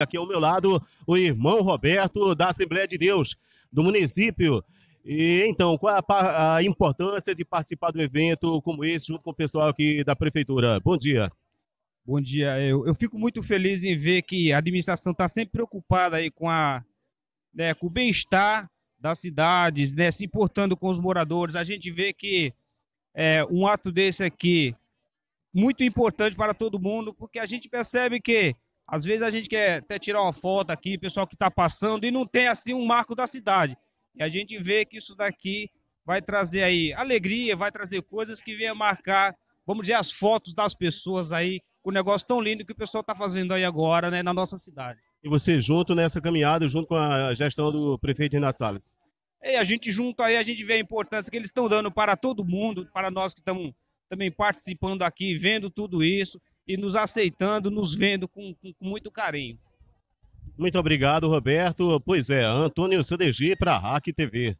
aqui ao meu lado o irmão Roberto da Assembleia de Deus do município. E então, qual a, a, importância de participar do evento como esse junto com o pessoal aqui da prefeitura? Bom dia. Bom dia. Eu, eu fico muito feliz em ver que a administração está sempre preocupada aí com a né, com o bem-estar das cidades, né, se importando com os moradores. A gente vê que é, um ato desse aqui muito importante para todo mundo, porque a gente percebe que às vezes a gente quer até tirar uma foto aqui, pessoal que está passando, e não tem assim um marco da cidade. E a gente vê que isso daqui vai trazer aí alegria, vai trazer coisas que venham marcar, vamos dizer, as fotos das pessoas aí, o negócio tão lindo que o pessoal está fazendo aí agora, né, na nossa cidade. E você junto nessa caminhada, junto com a gestão do prefeito Renato Salles? E é, a gente junto aí, a gente vê a importância que eles estão dando para todo mundo, para nós que estamos também participando aqui, vendo tudo isso e nos aceitando, nos vendo com, com, com muito carinho. Muito obrigado, Roberto. Pois é, Antônio CDG para a RAC TV.